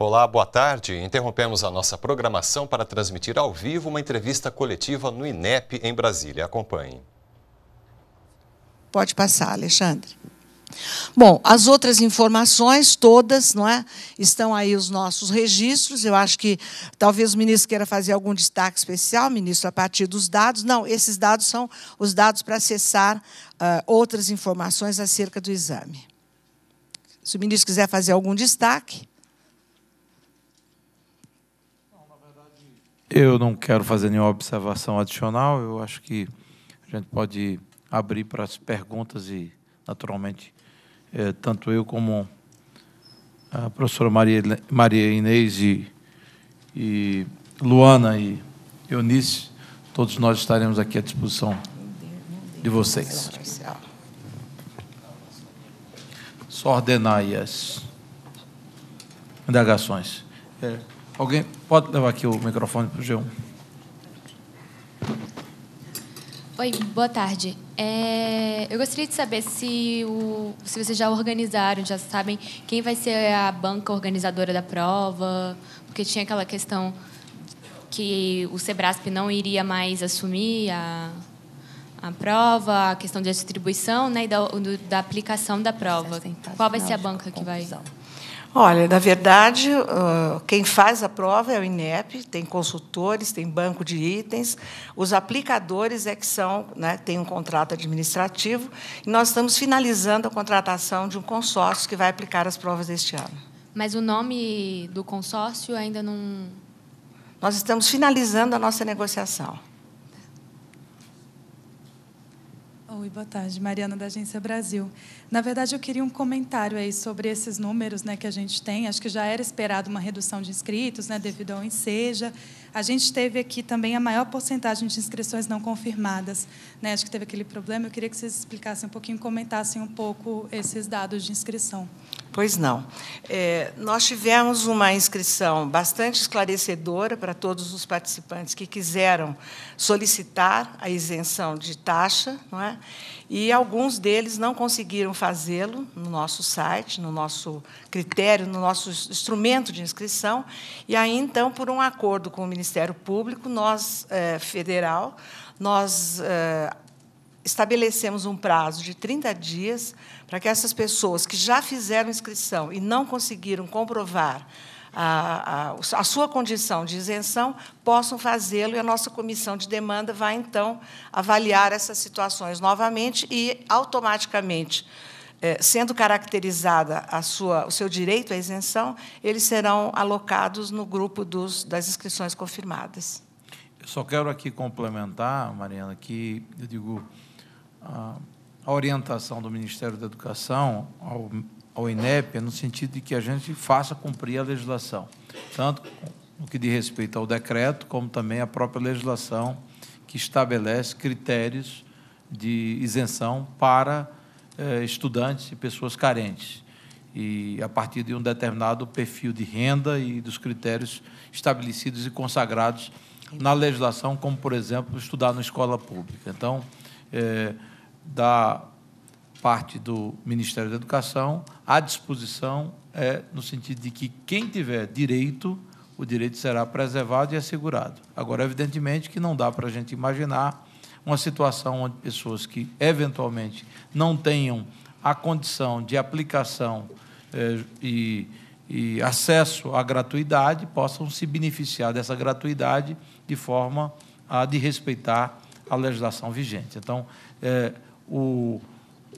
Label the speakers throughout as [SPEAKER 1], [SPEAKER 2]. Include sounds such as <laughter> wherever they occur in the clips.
[SPEAKER 1] Olá, boa tarde. Interrompemos a nossa programação para transmitir ao vivo uma entrevista coletiva no INEP em Brasília. Acompanhe.
[SPEAKER 2] Pode passar, Alexandre. Bom, as outras informações todas, não é? Estão aí os nossos registros. Eu acho que talvez o ministro queira fazer algum destaque especial, ministro, a partir dos dados. Não, esses dados são os dados para acessar uh, outras informações acerca do exame. Se o ministro quiser fazer algum destaque.
[SPEAKER 3] Eu não quero fazer nenhuma observação adicional. Eu acho que a gente pode abrir para as perguntas e, naturalmente, é, tanto eu como a professora Maria, Maria Inês e, e Luana e Eunice, todos nós estaremos aqui à disposição de vocês. Só ordenar as indagações. É. Alguém pode levar aqui o microfone para o g
[SPEAKER 4] Oi, boa tarde. É, eu gostaria de saber se, o, se vocês já organizaram, já sabem quem vai ser a banca organizadora da prova, porque tinha aquela questão que o Sebrasp não iria mais assumir a, a prova, a questão da distribuição né, e da, do, da aplicação da prova. É Qual vai ser a banca que vai...
[SPEAKER 2] Olha, na verdade, ah, quem faz a prova é o INEP, tem consultores, tem banco de itens, os aplicadores é que são, né, tem um contrato administrativo, e nós estamos finalizando a contratação de um consórcio que vai aplicar as provas deste ano.
[SPEAKER 4] Mas o nome do consórcio ainda não.
[SPEAKER 2] Nós estamos finalizando a nossa negociação.
[SPEAKER 5] Oi, boa tarde. Mariana, da Agência Brasil. Na verdade, eu queria um comentário aí sobre esses números né, que a gente tem. Acho que já era esperado uma redução de inscritos né, devido ao Enseja. A gente teve aqui também a maior porcentagem de inscrições não confirmadas. Né? Acho que teve aquele problema. Eu queria que vocês explicassem um pouquinho, comentassem um pouco esses dados de inscrição.
[SPEAKER 2] Pois não. É, nós tivemos uma inscrição bastante esclarecedora para todos os participantes que quiseram solicitar a isenção de taxa, não é? e alguns deles não conseguiram fazê-lo no nosso site, no nosso critério, no nosso instrumento de inscrição, e aí, então, por um acordo com o Ministério Público nós, é, Federal, nós é, estabelecemos um prazo de 30 dias para que essas pessoas que já fizeram inscrição e não conseguiram comprovar a, a, a sua condição de isenção possam fazê-lo e a nossa comissão de demanda vai, então, avaliar essas situações novamente e, automaticamente, eh, sendo caracterizada a sua, o seu direito à isenção, eles serão alocados no grupo dos, das inscrições confirmadas.
[SPEAKER 3] Eu só quero aqui complementar, Mariana, que eu digo a, orientação do Ministério da Educação ao, ao INEP é no sentido de que a gente faça cumprir a legislação, tanto no que diz respeito ao decreto, como também à própria legislação que estabelece critérios de isenção para eh, estudantes e pessoas carentes. E a partir de um determinado perfil de renda e dos critérios estabelecidos e consagrados na legislação, como, por exemplo, estudar na escola pública. Então, é, da parte do Ministério da Educação, a disposição é no sentido de que quem tiver direito, o direito será preservado e assegurado. Agora, evidentemente que não dá para a gente imaginar uma situação onde pessoas que eventualmente não tenham a condição de aplicação é, e, e acesso à gratuidade possam se beneficiar dessa gratuidade de forma a de respeitar a legislação vigente. Então, é, o,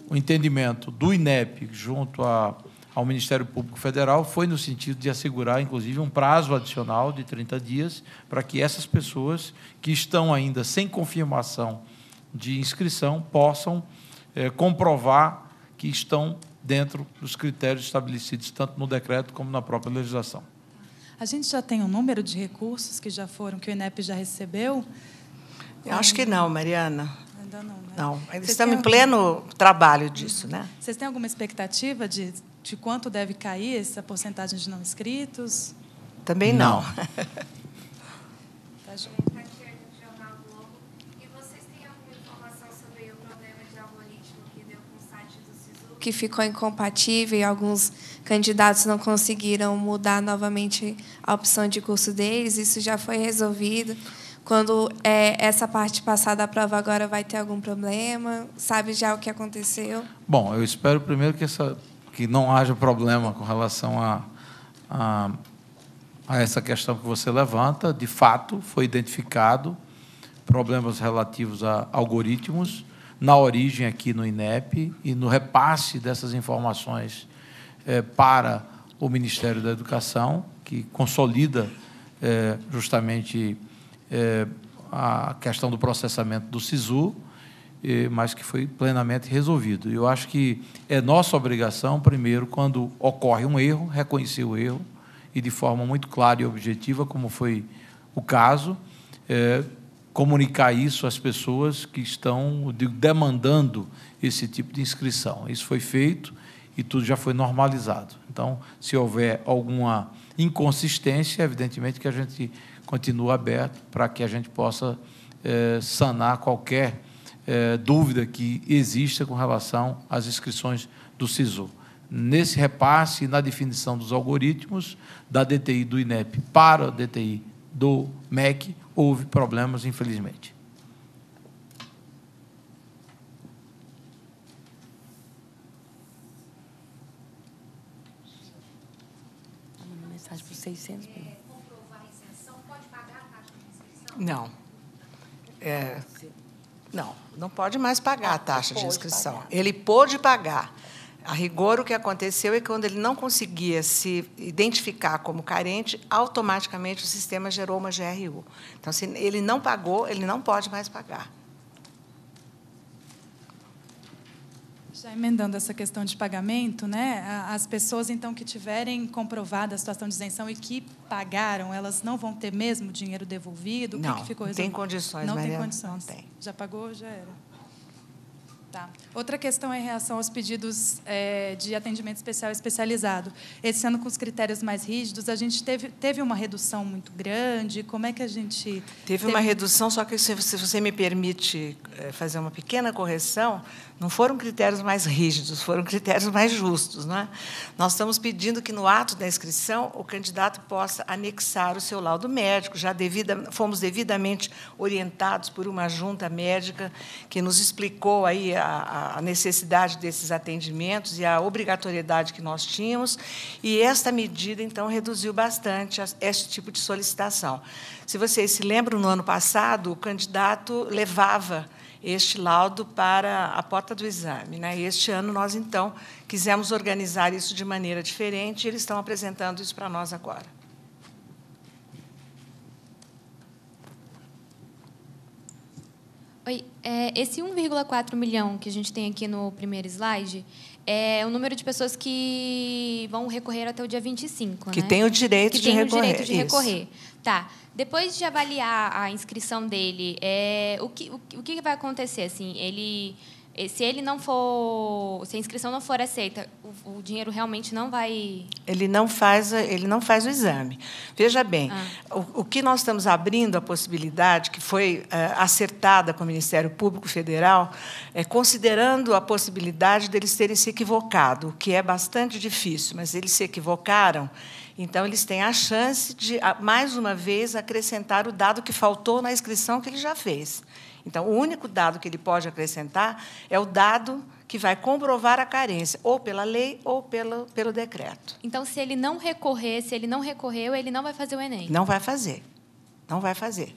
[SPEAKER 3] o, entendimento do INEP junto a, ao Ministério Público Federal foi no sentido de assegurar, inclusive, um prazo adicional de 30 dias para que essas pessoas que estão ainda sem confirmação de inscrição possam é, comprovar que estão dentro dos critérios estabelecidos tanto no decreto como na própria legislação.
[SPEAKER 5] A gente já tem um número de recursos que já foram que o INEP já recebeu. Eu acho que não, Mariana. Ainda não. Né? Não, ainda
[SPEAKER 2] Vocês estamos em pleno algum... trabalho disso, né?
[SPEAKER 5] Vocês têm alguma expectativa de, de quanto deve cair essa porcentagem de não inscritos? Também não. não. junto. <laughs> Tá,
[SPEAKER 4] é que ficou incompatível e alguns candidatos não conseguiram mudar novamente a opção de curso deles. Isso já foi resolvido quando é, essa parte passar da prova agora vai ter algum problema? Sabe já o que aconteceu?
[SPEAKER 3] Bom, eu espero primeiro que, essa, que não haja problema com relação a, a, a essa questão que você levanta. De fato, foi identificado problemas relativos a algoritmos na origem aqui no INEP e no repasse dessas informações é, para o Ministério da Educação, que consolida é, justamente é, a questão do processamento do SISU, mas que foi plenamente resolvido. Eu acho que é nossa obrigação, primeiro, quando ocorre um erro, reconhecer o erro e, de forma muito clara e objetiva, como foi o caso, é, comunicar isso às pessoas que estão demandando esse tipo de inscrição. Isso foi feito e tudo já foi normalizado. Então, se houver alguma inconsistência, evidentemente que a gente continua aberto para que a gente possa eh, sanar qualquer eh, dúvida que exista com relação às inscrições do SISU. Nesse repasse e na definição dos algoritmos da DTI do INEP para a DTI do MEC, houve problemas, infelizmente.
[SPEAKER 2] Não. É, não, não pode mais pagar a taxa de inscrição. Ele pôde pagar. A rigor, o que aconteceu é que, quando ele não conseguia se identificar como carente, automaticamente o sistema gerou uma GRU. Então, se ele não pagou, ele não pode mais pagar.
[SPEAKER 5] Já emendando essa questão de pagamento, né? As pessoas então que tiverem comprovada a situação de isenção e que pagaram, elas não vão ter mesmo dinheiro devolvido? Não, que ficou tem condições, Não Maria, tem condições. Não tem. Já pagou, já era. Tá. Outra questão é em relação aos pedidos é, de atendimento especial especializado. Esse ano, com os critérios mais rígidos, a gente teve, teve uma redução muito grande. Como é que a gente. Teve, teve... uma
[SPEAKER 2] redução, só que se, se, você me permite é, fazer uma pequena correção, não foram critérios mais rígidos, foram critérios mais justos. é? Nós estamos pedindo que, no ato da inscrição, o candidato possa anexar o seu laudo médico. Já devida, fomos devidamente orientados por uma junta médica que nos explicou aí a, a necessidade desses atendimentos e a obrigatoriedade que nós tínhamos. E esta medida, então, reduziu bastante este tipo de solicitação. Se vocês se lembram, no ano passado, o candidato levava este laudo para a porta do exame. Né? Este ano, nós, então, quisemos organizar isso de maneira diferente e eles estão apresentando isso para nós agora.
[SPEAKER 4] Oi, é, esse 1,4 milhão que a gente tem aqui no primeiro slide, é o número de pessoas que vão recorrer até o dia 25. Que né? tem o direito que de tem recorrer. O direito de recorrer. Isso. Tá. Depois de avaliar a inscrição dele, é, o, que, o, o que vai acontecer? Assim, ele se ele não for, se a inscrição não for aceita, o, o, dinheiro realmente não vai.
[SPEAKER 2] Ele não faz, ele não faz o exame. Veja bem, ah. o, o, que nós estamos abrindo a possibilidade que foi eh, acertada com o Ministério Público Federal, é considerando a possibilidade deles terem se equivocado, o que é bastante difícil, mas eles se equivocaram. Então, eles têm a chance de, mais uma vez, acrescentar o dado que faltou na inscrição que ele já fez. Então, o único dado que ele pode acrescentar é o dado que vai comprovar a carência, ou pela lei ou pelo, pelo decreto.
[SPEAKER 4] Então, se ele não recorrer, se ele não recorreu, ele não vai fazer o Enem? Não
[SPEAKER 2] vai fazer. Não vai fazer.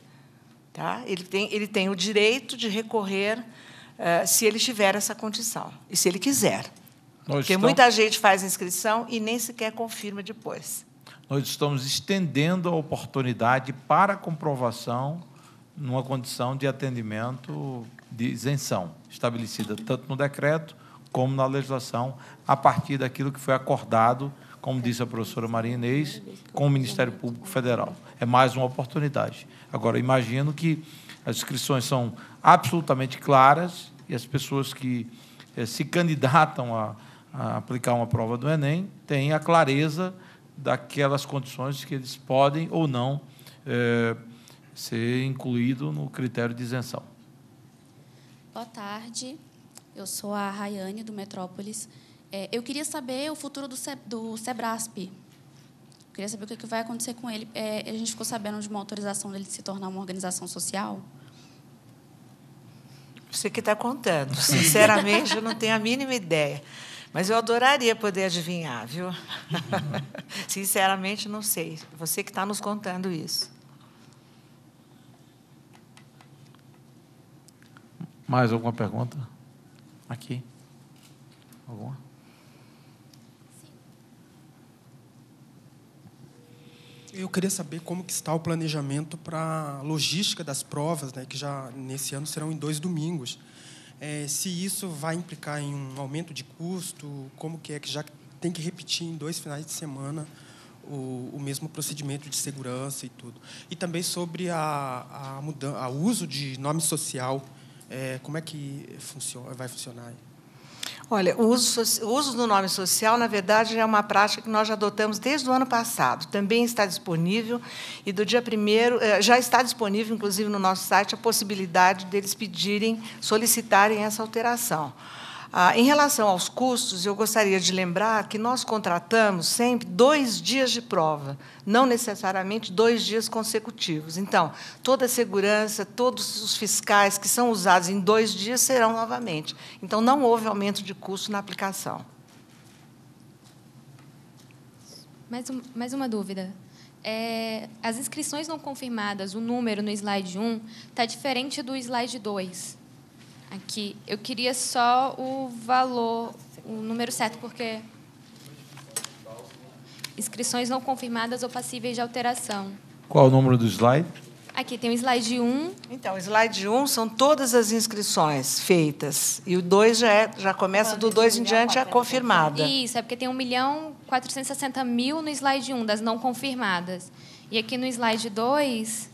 [SPEAKER 2] Tá? Ele, tem, ele tem o direito de recorrer uh, se ele tiver essa condição, e se ele quiser. Nós Porque estamos... muita gente faz inscrição e nem sequer confirma depois.
[SPEAKER 3] Nós estamos estendendo a oportunidade para a comprovação numa condição de atendimento de isenção, estabelecida tanto no decreto como na legislação, a partir daquilo que foi acordado, como disse a professora Maria Inês, com o Ministério Público Federal. É mais uma oportunidade. Agora, imagino que as inscrições são absolutamente claras e as pessoas que eh, se candidatam a, a aplicar uma prova do Enem têm a clareza daquelas condições que eles podem ou não. Eh, ser incluído no critério de isenção.
[SPEAKER 4] Boa tarde, eu sou a Rayane, do Metrópolis. É, eu queria saber o futuro do, Ce, do Sebrasp. Eu queria saber o que, é que vai acontecer com ele. É, a gente ficou sabendo de uma autorização dele se tornar uma organização social.
[SPEAKER 2] Você que está contando. Sinceramente, eu não tenho a mínima ideia. Mas eu adoraria poder adivinhar, viu? Uhum. <laughs> Sinceramente, não sei. Você que está nos contando isso.
[SPEAKER 3] Mais alguma pergunta? Aqui.
[SPEAKER 1] Alguma? Eu queria saber como que está o planejamento para a logística das provas, né, que já nesse ano serão em dois domingos. É, se isso vai implicar em um aumento de custo, como que é que já tem que repetir em dois finais de semana o, o mesmo procedimento de segurança e tudo. E também sobre a, a, mudança, a uso de nome social é, como é que funciona, vai funcionar?
[SPEAKER 2] Olha, o uso, o uso, do nome social, na verdade, é uma prática que nós já adotamos desde o ano passado. Também está disponível, e do dia 1 é, já está disponível, inclusive, no nosso site, a possibilidade deles pedirem, solicitarem essa alteração. Ah, em relação aos custos, eu gostaria de lembrar que nós contratamos sempre dois dias de prova, não necessariamente dois dias consecutivos. Então, toda a segurança, todos os fiscais que são usados em dois dias serão novamente. Então, não houve aumento de custo na aplicação.
[SPEAKER 4] Mais, um, mais uma dúvida. É, as inscrições não confirmadas, o número no slide 1 está diferente do slide 2. Aqui. Eu queria só o valor, o número certo, porque. Inscrições não confirmadas ou passíveis de alteração.
[SPEAKER 3] Qual o número do slide?
[SPEAKER 4] Aqui tem o slide 1. Então,
[SPEAKER 2] slide 1 são todas as inscrições feitas. E o 2 já, é, já começa Quando do 2 em diante, é confirmada.
[SPEAKER 4] Isso, é porque tem 1 milhão 460 mil no slide 1, das não confirmadas. E aqui no slide 2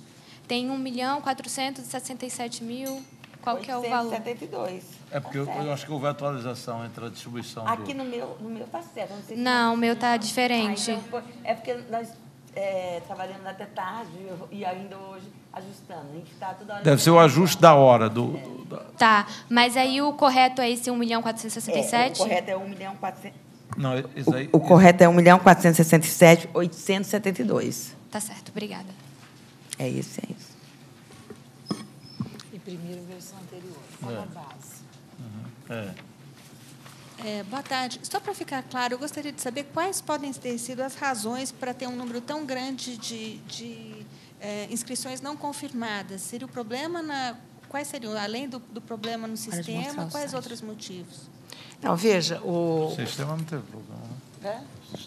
[SPEAKER 4] tem 1 milhão 467 mil. Qual que é o valor?
[SPEAKER 2] 72.
[SPEAKER 3] É porque tá eu, eu, acho que houve atualização entre a distribuição Aqui do...
[SPEAKER 2] no meu no meu tá certo. Não, sei se tá o meu está diferente. Ah, então, é porque nós é, trabalhamos até tarde e ainda hoje ajustando. A gente tá toda hora Deve ser
[SPEAKER 3] o ajuste da hora do, é. do da...
[SPEAKER 4] Tá, mas aí o correto é esse 1 milhão 467? É, o correto é 1 milhão 400
[SPEAKER 2] não, isso é, aí, o, o é correto é 1 milhão 467, 872.
[SPEAKER 4] Tá certo, obrigada.
[SPEAKER 2] É isso, é isso primeira versão anterior, como é. base. Uhum. É. É, boa tarde. Só para ficar claro, eu gostaria de saber quais podem ter sido as razões para ter um número tão grande de, de é, inscrições não confirmadas. Seria o problema na. Quais seriam, além do, do problema no sistema, quais outros motivos? Não, veja, o. O sistema não teve problema. Né? É?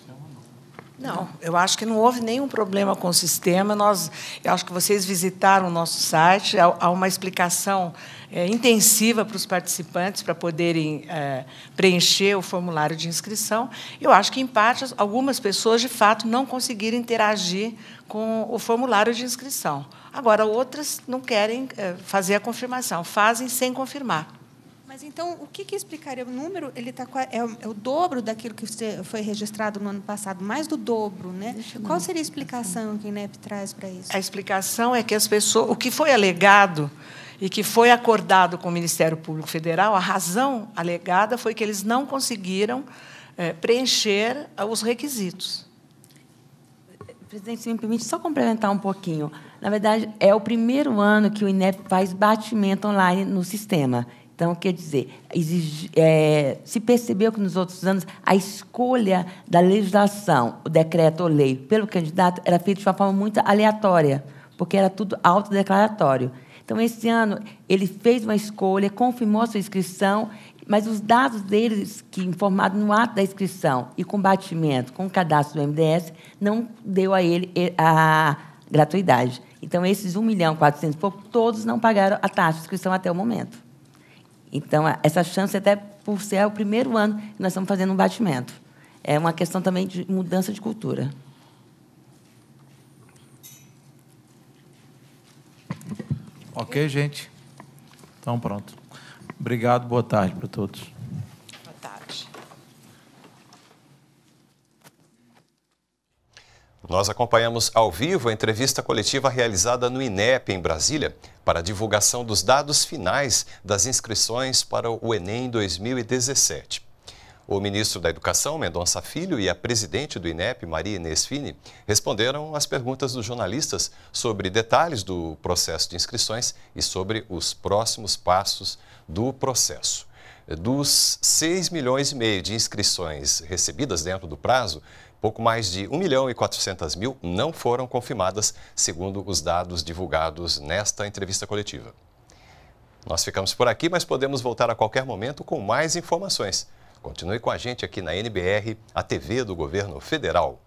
[SPEAKER 2] Não, eu acho que não houve nenhum problema com o sistema. Nós, eu acho que vocês visitaram o nosso site, há uma explicação é, intensiva para os participantes para poderem é, preencher o formulário de inscrição. Eu acho que, em parte, algumas pessoas, de fato, não conseguiram interagir com o formulário de inscrição. Agora, outras não querem é, fazer a confirmação, fazem sem confirmar. Mas então, o que, que explicaria o número? Ele está é, o, é o dobro daquilo que foi registrado no ano passado, mais do dobro, né? Qual seria a explicação que o INEP traz para isso? A explicação é que as pessoas, o que foi alegado e que foi acordado com o Ministério Público Federal, a razão alegada foi que eles não conseguiram é, preencher ah, os requisitos. Presidente, se me permite só
[SPEAKER 5] complementar um pouquinho.
[SPEAKER 2] Na verdade, é o primeiro ano que o INEP faz batimento online no sistema. Então, quer dizer, exige, é, se percebeu que nos outros anos a escolha da legislação, o decreto ou lei, pelo candidato era feita de uma forma muito aleatória, porque era tudo autodeclaratório. Então, esse ano, ele fez uma escolha, confirmou a sua inscrição, mas os dados deles, que informados no ato da inscrição e com batimento com o cadastro do MDS, não deu a ele a gratuidade. Então, esses 1 milhão e 400 pouco, todos não pagaram a taxa de inscrição até o momento. Então, essa chance, até por ser o primeiro ano que nós estamos fazendo um batimento. É uma questão também de mudança de cultura.
[SPEAKER 3] Ok, gente? Então, pronto. Obrigado, boa tarde para todos.
[SPEAKER 1] Nós acompanhamos ao vivo a entrevista coletiva realizada no INEP, em Brasília, para a divulgação dos dados finais das inscrições para o Enem 2017. O ministro da Educação, Mendonça Filho, e a presidente do INEP, Maria Inês Fini, responderam às perguntas dos jornalistas sobre detalhes do processo de inscrições e sobre os próximos passos do processo. Dos 6 milhões e meio de inscrições recebidas dentro do prazo, pouco mais de 1 milhão e 400 mil não foram confirmadas, segundo os dados divulgados nesta entrevista coletiva. Nós ficamos por aqui, mas podemos voltar a qualquer momento com mais informações. Continue com a gente aqui na NBR, a TV do Governo Federal.